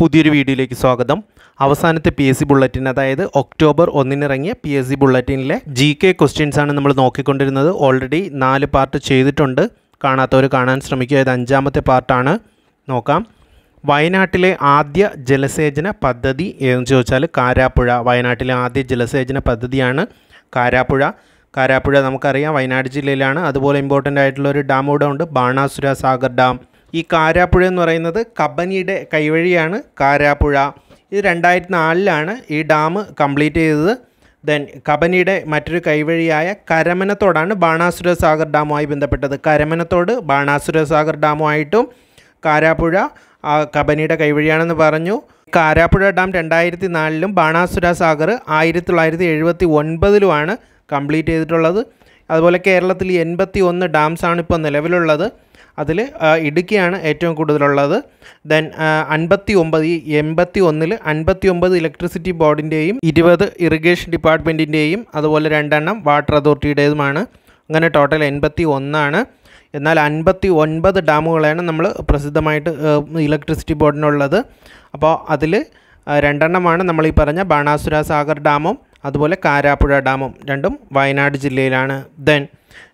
പുതിയൊരു വീഡിയോയിലേക്ക് സ്വാഗതം അവസാനത്തെ പി എസ് സി ബുള്ളറ്റിൻ അതായത് ഒക്ടോബർ ഒന്നിനിറങ്ങിയ പി എസ് സി ബുള്ളറ്റിനിലെ ജി കെ ക്വസ്റ്റ്യൻസ് ആണ് നമ്മൾ നോക്കിക്കൊണ്ടിരുന്നത് ഓൾറെഡി നാല് പാർട്ട് ചെയ്തിട്ടുണ്ട് കാണാത്തവർ കാണാൻ ശ്രമിക്കുക ഇത് അഞ്ചാമത്തെ പാർട്ടാണ് നോക്കാം വയനാട്ടിലെ ആദ്യ ജലസേചന പദ്ധതി എന്ന് ചോദിച്ചാൽ കാരാപ്പുഴ വയനാട്ടിലെ ആദ്യ ജലസേചന പദ്ധതിയാണ് കാരാപ്പുഴ കാരാപ്പുഴ നമുക്കറിയാം വയനാട് ജില്ലയിലാണ് അതുപോലെ ഇമ്പോർട്ടൻ്റ് ആയിട്ടുള്ള ഒരു ഡാം ഇവിടെ ഉണ്ട് ബാണാസുര സാഗർ ഡാം ഈ കാരാപ്പുഴ എന്ന് പറയുന്നത് കബനിയുടെ കൈവഴിയാണ് കാരാപ്പുഴ ഇത് രണ്ടായിരത്തി നാലിലാണ് ഈ ഡാം കംപ്ലീറ്റ് ചെയ്തത് ദെൻ കബനിയുടെ മറ്റൊരു കൈവഴിയായ കരമനത്തോടാണ് ബാണാസുര സാഗർ ഡാമുമായി ബന്ധപ്പെട്ടത് കരമനത്തോട് ബാണാസുര സാഗർ ഡാമുമായിട്ടും കാരാപ്പുഴ കബനിയുടെ കൈവഴിയാണെന്ന് പറഞ്ഞു കാരാപ്പുഴ ഡാം രണ്ടായിരത്തി നാലിലും ബാണാസുര സാഗർ ആയിരത്തി തൊള്ളായിരത്തി എഴുപത്തി ഒൻപതിലുമാണ് കംപ്ലീറ്റ് ചെയ്തിട്ടുള്ളത് അതുപോലെ കേരളത്തിൽ എൺപത്തി ഒന്ന് ഡാംസാണ് ഇപ്പോൾ നിലവിലുള്ളത് അതിൽ ഇടുക്കിയാണ് ഏറ്റവും കൂടുതലുള്ളത് ദെൻ അൻപത്തി ഒമ്പത് ഈ എൺപത്തി ഒന്നിൽ അൻപത്തി ഒമ്പത് ഇലക്ട്രിസിറ്റി ബോർഡിൻ്റെയും ഇരുപത് ഇറിഗേഷൻ ഡിപ്പാർട്ട്മെൻറ്റിൻ്റെയും അതുപോലെ രണ്ടെണ്ണം വാട്ടർ അതോറിറ്റിയുടേതുമാണ് അങ്ങനെ ടോട്ടൽ എൺപത്തി ഒന്നാണ് എന്നാൽ അൻപത്തി ഒൻപത് ഡാമുകളാണ് നമ്മൾ പ്രസിദ്ധമായിട്ട് ഇലക്ട്രിസിറ്റി ബോർഡിനുള്ളത് അപ്പോൾ അതിൽ രണ്ടെണ്ണമാണ് നമ്മൾ ഈ പറഞ്ഞ ബാണാസുര സാഗർ ഡാമും അതുപോലെ കാരാപ്പുഴ ഡാമും രണ്ടും വയനാട് ജില്ലയിലാണ് ദെൻ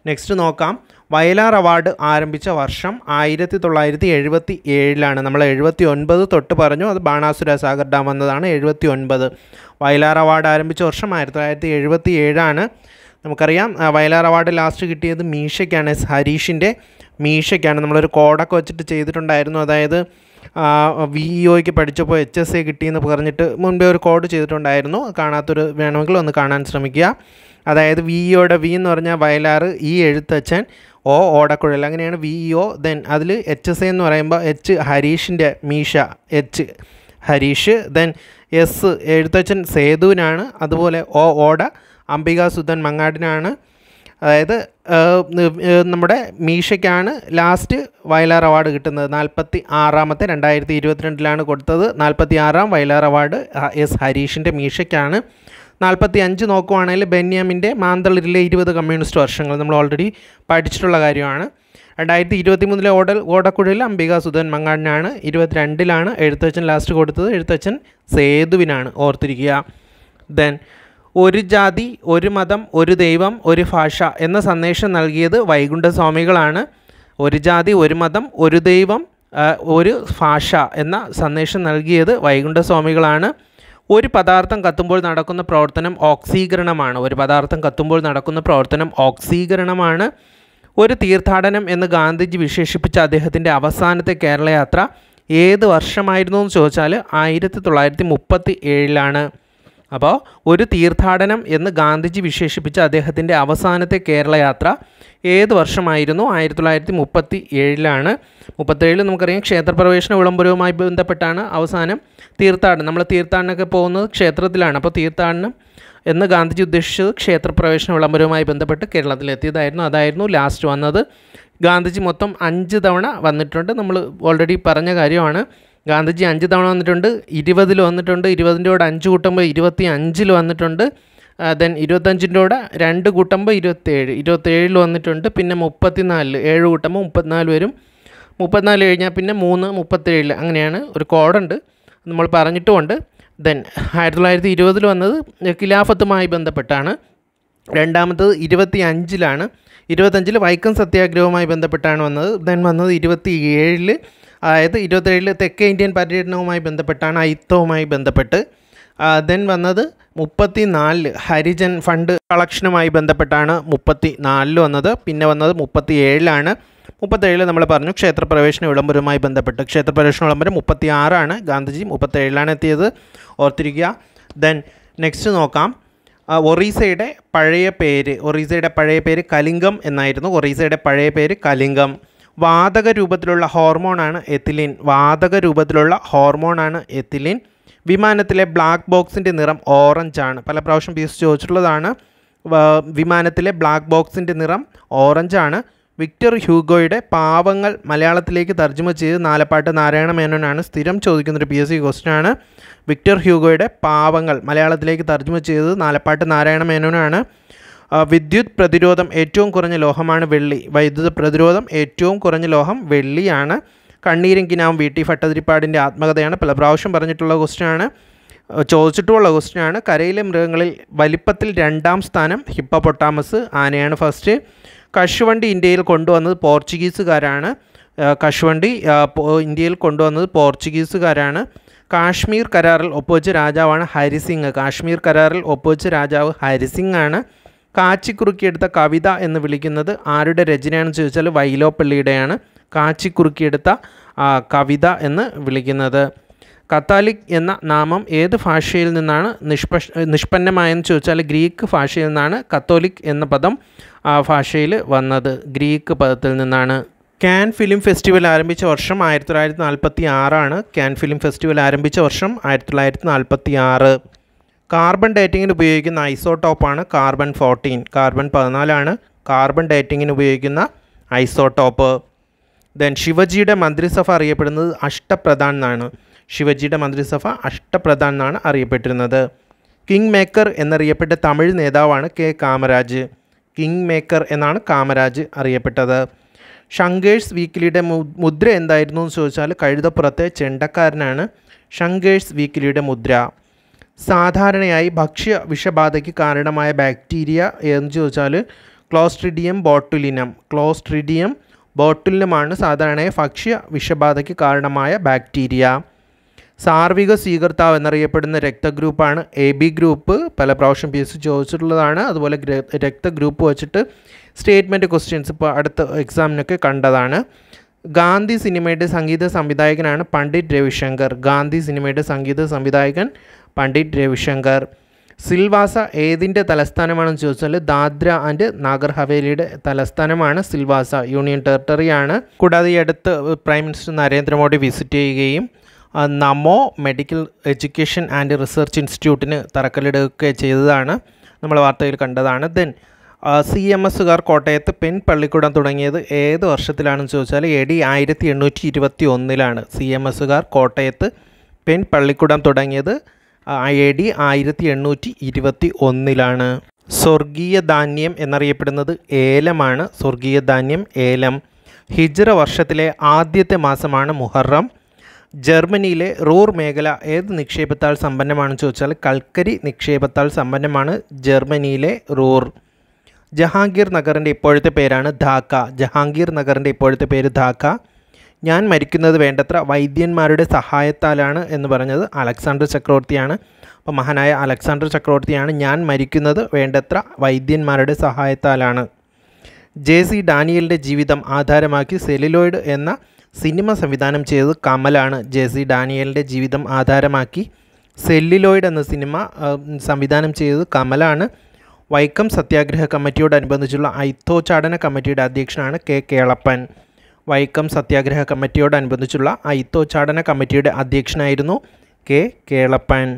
നെക്സ്റ്റ് നോക്കാം വയലാർ അവാർഡ് ആരംഭിച്ച വർഷം ആയിരത്തി തൊള്ളായിരത്തി എഴുപത്തി ഏഴിലാണ് നമ്മൾ എഴുപത്തി ഒൻപത് തൊട്ട് പറഞ്ഞു അത് ബാണാസുര സാഗർ ഡാം വന്നതാണ് എഴുപത്തി ഒൻപത് വയലാർ അവാർഡ് ആരംഭിച്ച വർഷം ആയിരത്തി തൊള്ളായിരത്തി എഴുപത്തി ഏഴാണ് നമുക്കറിയാം വയലാർ അവാർഡ് ലാസ്റ്റ് കിട്ടിയത് മീശയ്ക്കാണ് എസ് ഹരീഷിൻ്റെ മീശയ്ക്കാണ് നമ്മളൊരു കോഡൊക്കെ വെച്ചിട്ട് ചെയ്തിട്ടുണ്ടായിരുന്നു അതായത് വി ഇ ഒക്ക് പഠിച്ചപ്പോൾ എച്ച് എസ് എ കിട്ടിയെന്ന് പറഞ്ഞിട്ട് മുൻപേ ഒരു കോഡ് ചെയ്തിട്ടുണ്ടായിരുന്നു കാണാത്തൊരു വേണമെങ്കിൽ ഒന്ന് കാണാൻ ശ്രമിക്കുക അതായത് വി ഇയുടെ വി എന്ന് പറഞ്ഞാൽ വയലാർ ഈ എഴുത്തച്ഛൻ ഒ ഓടക്കുഴൽ അങ്ങനെയാണ് വി ഇ ഒ ദെൻ അതിൽ എച്ച് എസ് എ എന്ന് പറയുമ്പോൾ എച്ച് ഹരീഷിൻ്റെ Meesha H Harish then S Ezhuthachan സേതുവിനാണ് അതുപോലെ ഒ ഓട അംബികാ സുദൻ മങ്ങാടിനാണ് അതായത് നമ്മുടെ മീഷയ്ക്കാണ് ലാസ്റ്റ് വയലാർ അവാർഡ് കിട്ടുന്നത് നാൽപ്പത്തി ആറാമത്തെ രണ്ടായിരത്തി ഇരുപത്തിരണ്ടിലാണ് കൊടുത്തത് നാൽപ്പത്തി ആറാം വയലാർ അവാർഡ് എസ് ഹരീഷിൻ്റെ മീഷയ്ക്കാണ് നാൽപ്പത്തി അഞ്ച് നോക്കുവാണെങ്കിൽ ബെന്യാമിൻ്റെ മാന്തളിരിലെ ഇരുപത് കമ്മ്യൂണിസ്റ്റ് വർഷങ്ങൾ നമ്മൾ ഓൾറെഡി പഠിച്ചിട്ടുള്ള കാര്യമാണ് രണ്ടായിരത്തി ഇരുപത്തി മൂന്നിലെ ഓടൽ ഓടക്കുഴയിൽ അംബിക സുധൻ മങ്ങാടിനാണ് ഇരുപത്തിരണ്ടിലാണ് എഴുത്തച്ഛൻ ലാസ്റ്റ് കൊടുത്തത് എഴുത്തച്ഛൻ സേതുവിനാണ് ഓർത്തിരിക്കുക ദെൻ ഒരു ജാതി ഒരു മതം ഒരു ദൈവം ഒരു ഭാഷ എന്ന സന്ദേശം നൽകിയത് വൈകുണ്ഠസ്വാമികളാണ് ഒരു ജാതി ഒരു മതം ഒരു ദൈവം ഒരു ഭാഷ എന്ന സന്ദേശം നൽകിയത് വൈകുണ്ഠസ്വാമികളാണ് ഒരു പദാർത്ഥം കത്തുമ്പോൾ നടക്കുന്ന പ്രവർത്തനം ഓക്സീകരണമാണ് ഒരു പദാർത്ഥം കത്തുമ്പോൾ നടക്കുന്ന പ്രവർത്തനം ഓക്സീകരണമാണ് ഒരു തീർത്ഥാടനം എന്ന് ഗാന്ധിജി വിശേഷിപ്പിച്ച അദ്ദേഹത്തിൻ്റെ അവസാനത്തെ കേരളയാത്ര ഏത് വർഷമായിരുന്നു എന്ന് ചോദിച്ചാൽ ആയിരത്തി തൊള്ളായിരത്തി മുപ്പത്തി ഏഴിലാണ് അപ്പോൾ ഒരു തീർത്ഥാടനം എന്ന് ഗാന്ധിജി വിശേഷിപ്പിച്ച അദ്ദേഹത്തിൻ്റെ അവസാനത്തെ കേരള യാത്ര ഏത് വർഷമായിരുന്നു ആയിരത്തി തൊള്ളായിരത്തി മുപ്പത്തി ഏഴിലാണ് മുപ്പത്തേഴിൽ നമുക്കറിയാം ക്ഷേത്രപ്രവേശന വിളംബരവുമായി ബന്ധപ്പെട്ടാണ് അവസാനം തീർത്ഥാടനം നമ്മൾ തീർത്ഥാടനമൊക്കെ പോകുന്നത് ക്ഷേത്രത്തിലാണ് അപ്പോൾ തീർത്ഥാടനം എന്ന് ഗാന്ധിജി ഉദ്ദേശിച്ചത് ക്ഷേത്രപ്രവേശന വിളംബരവുമായി ബന്ധപ്പെട്ട് കേരളത്തിലെത്തിയതായിരുന്നു അതായിരുന്നു ലാസ്റ്റ് വന്നത് ഗാന്ധിജി മൊത്തം അഞ്ച് തവണ വന്നിട്ടുണ്ട് നമ്മൾ ഓൾറെഡി പറഞ്ഞ കാര്യമാണ് ഗാന്ധിജി അഞ്ച് തവണ വന്നിട്ടുണ്ട് ഇരുപതിൽ വന്നിട്ടുണ്ട് ഇരുപതിൻ്റെ കൂടെ അഞ്ച് കൂട്ടുമ്പോൾ ഇരുപത്തി അഞ്ചിൽ വന്നിട്ടുണ്ട് ദെൻ ഇരുപത്തഞ്ചിൻ്റെ കൂടെ രണ്ട് കൂട്ടുമ്പോൾ ഇരുപത്തേഴ് ഇരുപത്തേഴിൽ വന്നിട്ടുണ്ട് പിന്നെ മുപ്പത്തിനാലിൽ ഏഴ് കൂട്ടുമ്പോൾ മുപ്പത്തിനാല് വരും മുപ്പത്തിനാല് കഴിഞ്ഞാൽ പിന്നെ മൂന്ന് മുപ്പത്തേഴിൽ അങ്ങനെയാണ് ഒരു കോഡുണ്ട് നമ്മൾ പറഞ്ഞിട്ടുമുണ്ട് ദെൻ ആയിരത്തി തൊള്ളായിരത്തി ഇരുപതിൽ വന്നത് ഖിലാഫത്തുമായി ബന്ധപ്പെട്ടാണ് രണ്ടാമത്തത് ഇരുപത്തി അഞ്ചിലാണ് ഇരുപത്തഞ്ചിൽ വൈക്കം സത്യാഗ്രഹവുമായി ബന്ധപ്പെട്ടാണ് വന്നത് ദെൻ വന്നത് ഇരുപത്തി ഏഴിൽ അതായത് ഇരുപത്തേഴിൽ തെക്കേ ഇന്ത്യൻ പര്യടനവുമായി ബന്ധപ്പെട്ടാണ് അയിത്തവുമായി ബന്ധപ്പെട്ട് ദെൻ വന്നത് മുപ്പത്തി നാലില് ഹരിജൻ ഫണ്ട് കളക്ഷനുമായി ബന്ധപ്പെട്ടാണ് മുപ്പത്തി നാലിൽ വന്നത് പിന്നെ വന്നത് മുപ്പത്തി ഏഴിലാണ് മുപ്പത്തേഴിൽ നമ്മൾ പറഞ്ഞു ക്ഷേത്രപ്രവേശന വിളംബരവുമായി ബന്ധപ്പെട്ട് ക്ഷേത്രപ്രവേശന വിളംബരം മുപ്പത്തി ആറാണ് ഗാന്ധിജി മുപ്പത്തേഴിലാണ് എത്തിയത് ഓർത്തിരിക്കുക ദെൻ നെക്സ്റ്റ് നോക്കാം ഒറീസയുടെ പഴയ പേര് ഒറീസയുടെ പഴയ പേര് കലിംഗം എന്നായിരുന്നു ഒറീസയുടെ പഴയ പേര് കലിംഗം വാതക രൂപത്തിലുള്ള ഹോർമോണാണ് എത്തിലിൻ വാതക രൂപത്തിലുള്ള ഹോർമോണാണ് എത്തിലിൻ വിമാനത്തിലെ ബ്ലാക്ക് ബോക്സിൻ്റെ നിറം ഓറഞ്ച് ആണ് പല പ്രാവശ്യം എസ് ചോദിച്ചിട്ടുള്ളതാണ് വിമാനത്തിലെ ബ്ലാക്ക് ബോക്സിൻ്റെ നിറം ഓറഞ്ച് ആണ് വിക്ടർ ഹ്യൂഗോയുടെ പാവങ്ങൾ മലയാളത്തിലേക്ക് തർജ്ജമ ചെയ്ത് നാലപ്പാട്ട് നാരായണ മേനോനാണ് സ്ഥിരം ചോദിക്കുന്നൊരു പി എസ് സി ക്വസ്റ്റ്യൻ ആണ് വിക്ടർ ഹ്യൂഗോയുടെ പാവങ്ങൾ മലയാളത്തിലേക്ക് തർജ്ജമ ചെയ്ത് നാലപ്പാട്ട് നാരായണ മേനോനാണ് വിദ്യുത് പ്രതിരോധം ഏറ്റവും കുറഞ്ഞ ലോഹമാണ് വെള്ളി വൈദ്യുത പ്രതിരോധം ഏറ്റവും കുറഞ്ഞ ലോഹം വെള്ളിയാണ് കണ്ണീരും കിനാവും വി ടി ഭട്ടതിരിപ്പാടിൻ്റെ ആത്മകഥയാണ് പല പ്രാവശ്യം പറഞ്ഞിട്ടുള്ള ക്വസ്റ്റ്യനാണ് ചോദിച്ചിട്ടുമുള്ള ക്വസ്റ്റ്യനാണ് കരയിലെ മൃഗങ്ങളിൽ വലിപ്പത്തിൽ രണ്ടാം സ്ഥാനം ഹിപ്പപ്പൊട്ടാമസ് ആനയാണ് ഫസ്റ്റ് കശുവണ്ടി ഇന്ത്യയിൽ കൊണ്ടുവന്നത് പോർച്ചുഗീസുകാരാണ് കശുവണ്ടി ഇന്ത്യയിൽ കൊണ്ടുവന്നത് പോർച്ചുഗീസുകാരാണ് കാശ്മീർ കരാറിൽ ഒപ്പുവെച്ച രാജാവാണ് ഹരിസിംഗ് കാശ്മീർ കരാറിൽ ഒപ്പുവെച്ച രാജാവ് ഹരിസിംഗ് ആണ് കാച്ചിക്കുറുക്കിയെടുത്ത കവിത എന്ന് വിളിക്കുന്നത് ആരുടെ രചനയാണെന്ന് ചോദിച്ചാൽ വൈലോപ്പള്ളിയുടെയാണ് കാച്ചിക്കുറുക്കിയെടുത്ത കവിത എന്ന് വിളിക്കുന്നത് കത്താലിക് എന്ന നാമം ഏത് ഭാഷയിൽ നിന്നാണ് നിഷ്പഷ് നിഷ്പന്നമായെന്ന് ചോദിച്ചാൽ ഗ്രീക്ക് ഭാഷയിൽ നിന്നാണ് കത്തോലിക് എന്ന പദം ഭാഷയിൽ വന്നത് ഗ്രീക്ക് പദത്തിൽ നിന്നാണ് ക്യാൻ ഫിലിം ഫെസ്റ്റിവൽ ആരംഭിച്ച വർഷം ആയിരത്തി തൊള്ളായിരത്തി നാൽപ്പത്തി ആറാണ് ക്യാൻ ഫിലിം ഫെസ്റ്റിവൽ ആരംഭിച്ച വർഷം ആയിരത്തി തൊള്ളായിരത്തി നാൽപ്പത്തി ആറ് കാർബൺ ഡേറ്റിങ്ങിന് ഉപയോഗിക്കുന്ന ഐസോടോപ്പാണ് കാർബൺ ഫോർട്ടീൻ കാർബൺ പതിനാലാണ് കാർബൺ ഡേറ്റിങ്ങിന് ഉപയോഗിക്കുന്ന ഐസോടോപ്പ് ദെൻ ശിവജിയുടെ മന്ത്രിസഭ അറിയപ്പെടുന്നത് അഷ്ടപ്രധാൻ എന്നാണ് ശിവജിയുടെ മന്ത്രിസഭ അഷ്ടപ്രധാൻ എന്നാണ് അറിയപ്പെട്ടിരുന്നത് കിങ് മേക്കർ എന്നറിയപ്പെട്ട തമിഴ് നേതാവാണ് കെ കാമരാജ് കിങ് മേക്കർ എന്നാണ് കാമരാജ് അറിയപ്പെട്ടത് ഷങ്കേഴ്സ് വീക്കിലിയുടെ മുദ്ര എന്തായിരുന്നു എന്ന് ചോദിച്ചാൽ കഴുതപ്പുറത്തെ ചെണ്ടക്കാരനാണ് ഷങ്കേഴ്സ് വീക്കിലിയുടെ മുദ്ര സാധാരണയായി ഭക്ഷ്യ വിഷബാധയ്ക്ക് കാരണമായ ബാക്ടീരിയ എന്ന് ചോദിച്ചാൽ ക്ലോസ്ട്രിഡിയം ബോട്ടുലിനം ക്ലോസ്ട്രിഡിയം ബോട്ടുലിനമാണ് സാധാരണയായി ഭക്ഷ്യ വിഷബാധയ്ക്ക് കാരണമായ ബാക്ടീരിയ സാർവിക സ്വീകർത്താവ് എന്നറിയപ്പെടുന്ന രക്തഗ്രൂപ്പാണ് എ ബി ഗ്രൂപ്പ് പല പ്രാവശ്യം പി എസ് ചോദിച്ചിട്ടുള്ളതാണ് അതുപോലെ രക്തഗ്രൂപ്പ് വെച്ചിട്ട് സ്റ്റേറ്റ്മെൻറ്റ് ക്വസ്റ്റ്യൻസ് ഇപ്പോൾ അടുത്ത എക്സാമിനൊക്കെ കണ്ടതാണ് ഗാന്ധി സിനിമയുടെ സംഗീത സംവിധായകനാണ് പണ്ഡിറ്റ് രവിശങ്കർ ഗാന്ധി സിനിമയുടെ സംഗീത സംവിധായകൻ പണ്ഡിറ്റ് രവിശങ്കർ സിൽവാസ ഏതിൻ്റെ തലസ്ഥാനമാണെന്ന് ചോദിച്ചാൽ ദാദ്ര ആൻഡ് നാഗർ ഹവേലിയുടെ തലസ്ഥാനമാണ് സിൽവാസ യൂണിയൻ ടെറിട്ടറിയാണ് കൂടാതെ ഈ അടുത്ത് പ്രൈം മിനിസ്റ്റർ നരേന്ദ്രമോദി വിസിറ്റ് ചെയ്യുകയും നമോ മെഡിക്കൽ എഡ്യൂക്കേഷൻ ആൻഡ് റിസർച്ച് ഇൻസ്റ്റിറ്റ്യൂട്ടിന് തറക്കല്ലിടുകയൊക്കെ ചെയ്തതാണ് നമ്മൾ വാർത്തയിൽ കണ്ടതാണ് ദെൻ സി എം എസ്സുകാർ കോട്ടയത്ത് പെൺ പള്ളിക്കൂടം തുടങ്ങിയത് ഏത് വർഷത്തിലാണെന്ന് ചോദിച്ചാൽ എ ഡി ആയിരത്തി എണ്ണൂറ്റി ഇരുപത്തി ഒന്നിലാണ് സി എം എസ്സുകാർ കോട്ടയത്ത് പെൺ പള്ളിക്കൂടം തുടങ്ങിയത് എ ഡി ആയിരത്തി എണ്ണൂറ്റി ഇരുപത്തി ഒന്നിലാണ് സ്വർഗീയ ധാന്യം എന്നറിയപ്പെടുന്നത് ഏലമാണ് സ്വർഗീയ ധാന്യം ഏലം ഹിജ്റ വർഷത്തിലെ ആദ്യത്തെ മാസമാണ് മുഹറം ജർമ്മനിയിലെ റൂർ മേഖല ഏത് നിക്ഷേപത്താൽ സമ്പന്നമാണെന്ന് ചോദിച്ചാൽ കൽക്കരി നിക്ഷേപത്താൽ സമ്പന്നമാണ് ജർമ്മനിയിലെ റൂർ ജഹാംഗീർ നഗറിൻ്റെ ഇപ്പോഴത്തെ പേരാണ് ധാക്ക ജഹാംഗീർ നഗറിൻ്റെ ഇപ്പോഴത്തെ പേര് ധാക്ക ഞാൻ മരിക്കുന്നത് വേണ്ടത്ര വൈദ്യന്മാരുടെ സഹായത്താലാണ് എന്ന് പറഞ്ഞത് അലക്സാണ്ടർ ചക്രവർത്തിയാണ് അപ്പോൾ മഹാനായ അലക്സാണ്ടർ ചക്രവർത്തിയാണ് ഞാൻ മരിക്കുന്നത് വേണ്ടത്ര വൈദ്യന്മാരുടെ സഹായത്താലാണ് ജെ സി ഡാനിയലിൻ്റെ ജീവിതം ആധാരമാക്കി സെലിലോയിഡ് എന്ന സിനിമ സംവിധാനം ചെയ്തത് കമലാണ് ജെ സി ഡാനിയലിൻ്റെ ജീവിതം ആധാരമാക്കി സെല്ലിലോയിഡ് എന്ന സിനിമ സംവിധാനം ചെയ്തത് കമലാണ് വൈക്കം സത്യാഗ്രഹ കമ്മിറ്റിയോടനുബന്ധിച്ചുള്ള ഐത്തോച്ചാടന കമ്മിറ്റിയുടെ അധ്യക്ഷനാണ് കെ കേളപ്പൻ വൈക്കം സത്യാഗ്രഹ കമ്മിറ്റിയോടനുബന്ധിച്ചുള്ള ഐത്തോച്ചാടന കമ്മിറ്റിയുടെ അധ്യക്ഷനായിരുന്നു കെ കേളപ്പൻ